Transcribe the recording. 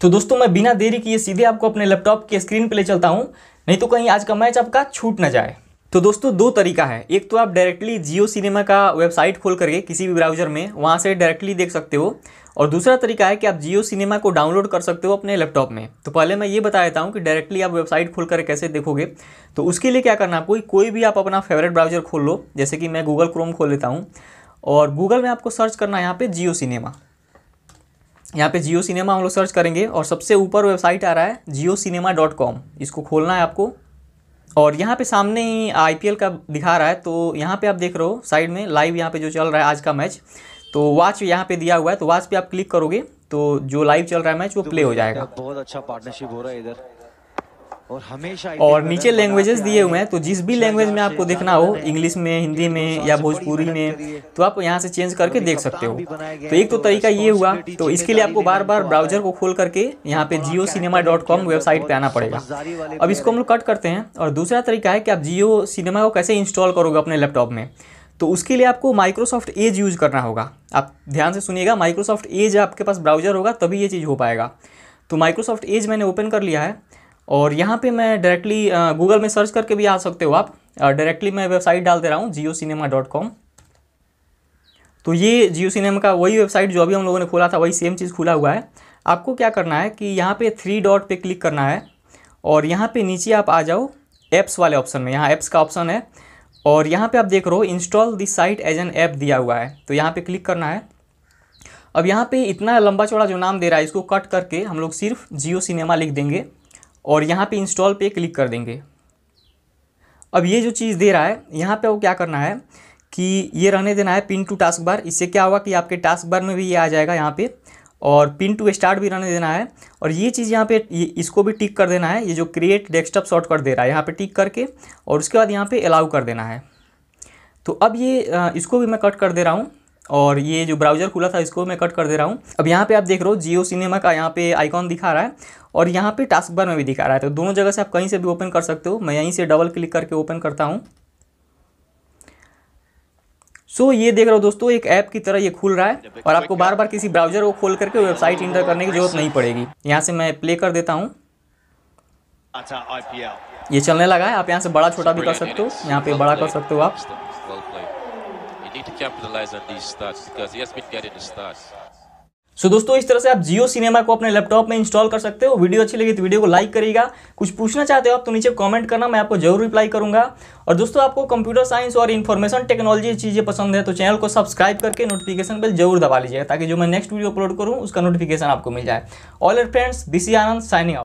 तो दोस्तों मैं बिना देरी किए सीधे आपको अपने लैपटॉप के स्क्रीन पर ले चलता हूँ नहीं तो कहीं आज का मैच आपका छूट ना जाए तो दोस्तों दो तरीका है एक तो आप डायरेक्टली जियो सिनेमा का वेबसाइट खोल करके किसी भी ब्राउज़र में वहाँ से डायरेक्टली देख सकते हो और दूसरा तरीका है कि आप जियो सिनेमा को डाउनलोड कर सकते हो अपने लैपटॉप में तो पहले मैं ये बता देता हूँ कि डायरेक्टली आप वेबसाइट खोल कर कैसे देखोगे तो उसके लिए क्या करना आपको कोई भी आप अपना फेवरेट ब्राउज़र खोल लो जैसे कि मैं गूगल क्रोम खोल लेता हूँ और गूगल में आपको सर्च करना है यहाँ पर जियो सिनेमा यहाँ पे जियो सिनेमा हम लोग सर्च करेंगे और सबसे ऊपर वेबसाइट आ रहा है जियो सिनेमा डॉट कॉम इसको खोलना है आपको और यहाँ पे सामने ही आई का दिखा रहा है तो यहाँ पे आप देख रहे हो साइड में लाइव यहाँ पे जो चल रहा है आज का मैच तो वाच यहाँ पे दिया हुआ है तो वाच पे आप क्लिक करोगे तो जो लाइव चल रहा है मैच वो प्ले तो हो जाएगा बहुत अच्छा पार्टनरशिप हो रहा है इधर और हमेशा और नीचे लैंग्वेजेस दिए हुए हैं तो जिस भी लैंग्वेज में आपको देखना हो इंग्लिश में हिंदी तो में तो या भोजपुरी में तो आप यहाँ से चेंज तो करके देख सकते हो तो एक तो तरीका ये हुआ तो इसके लिए आपको बार बार ब्राउजर को खोल करके यहाँ पे Jio cinema dot com website पर आना पड़ेगा अब इसको हम लोग कट करते हैं और दूसरा तरीका है कि आप जियो सिनेमा को कैसे इंस्टॉल करोगे अपने लैपटॉप में तो उसके लिए आपको माइक्रोसॉफ्ट एज यूज़ करना होगा आप ध्यान से सुनिएगा माइक्रोसॉफ्ट एज आपके पास ब्राउज़र होगा तभी ये चीज़ हो पाएगा तो माइक्रोसॉफ्ट एज मैंने ओपन कर लिया है और यहाँ पे मैं डायरेक्टली गूगल में सर्च करके भी आ सकते हो आप डायरेक्टली मैं वेबसाइट डाल दे रहा हूँ जियो सिनेमा डॉट कॉम तो ये जियो सिनेमा का वही वेबसाइट जो अभी हम लोगों ने खोला था वही सेम चीज़ खुला हुआ है आपको क्या करना है कि यहाँ पे थ्री डॉट पे क्लिक करना है और यहाँ पे नीचे आप आ जाओ ऐप्स वाले ऑप्शन में यहाँ ऐप्स का ऑप्शन है और यहाँ पे आप देख रहे हो install this site as an app दिया हुआ है तो यहाँ पे क्लिक करना है अब यहाँ पे इतना लंबा चौड़ा जो नाम दे रहा है इसको कट करके हम लोग सिर्फ जियो सिनेमा लिख देंगे और यहाँ पे इंस्टॉल पे क्लिक कर देंगे अब ये जो चीज़ दे रहा है यहाँ पे वो क्या करना है कि ये रहने देना है पिन टू टास्क बार इससे क्या होगा कि आपके टास्क बार में भी ये आ जाएगा यहाँ पे और पिन टू स्टार्ट भी रहने देना है और ये चीज़ यहाँ पे इसको भी टिक कर देना है ये जो क्रिएट डेस्कटॉप शॉर्टकट दे रहा है यहाँ पर टिक करके और उसके बाद यहाँ पर अलाउ कर देना है तो अब ये इसको भी मैं कट कर दे रहा हूँ और ये जो ब्राउज़र खुला था इसको मैं कट कर दे रहा हूँ अब यहाँ पे आप देख रहे हो जियो सिनेमा का यहाँ पे आइकॉन दिखा रहा है और यहाँ पे टास्क बार में भी दिखा रहा है तो दोनों जगह से आप कहीं से भी ओपन कर सकते हो मैं यहीं से डबल क्लिक करके ओपन करता हूँ सो so, ये देख रहा हो दोस्तों एक ऐप की तरह ये खुल रहा है और आपको बार बार किसी ब्राउज़र को खोल करके वेबसाइट इंटर करने की जरूरत नहीं पड़ेगी यहाँ से मैं प्ले कर देता हूँ अच्छा, ये चलने लगा है आप यहाँ से बड़ा छोटा भी कर सकते हो यहाँ पे बड़ा कर सकते हो आप We need to capitalize on these stats because he has been getting the stats. So so, दोस्तों इस तरह से आप जियो सिनेमा को अपने लैपटॉप में इंस्टॉल कर सकते हो वीडियो अच्छी लगी तो वीडियो को लाइक करिएगा कुछ पूछना चाहते हो आप तो नीचे कमेंट करना मैं आपको जरूर रिप्लाई करूंगा और दोस्तों आपको कंप्यूटर साइंस और इन्फॉर्मेशन टेक्नोलॉजी चीज़ें पसंद है तो चैनल को सब्सक्राइब करके नोटिफिकेशन बिल जरूर दबा लीजिएगा ताकि जो मैं नेक्स्ट वीडियो अपलोड करूँ उसका नोटिफिकेशन आपको मिल जाए ऑल एर फ्रेंड्स दिस आनंद साइनिंग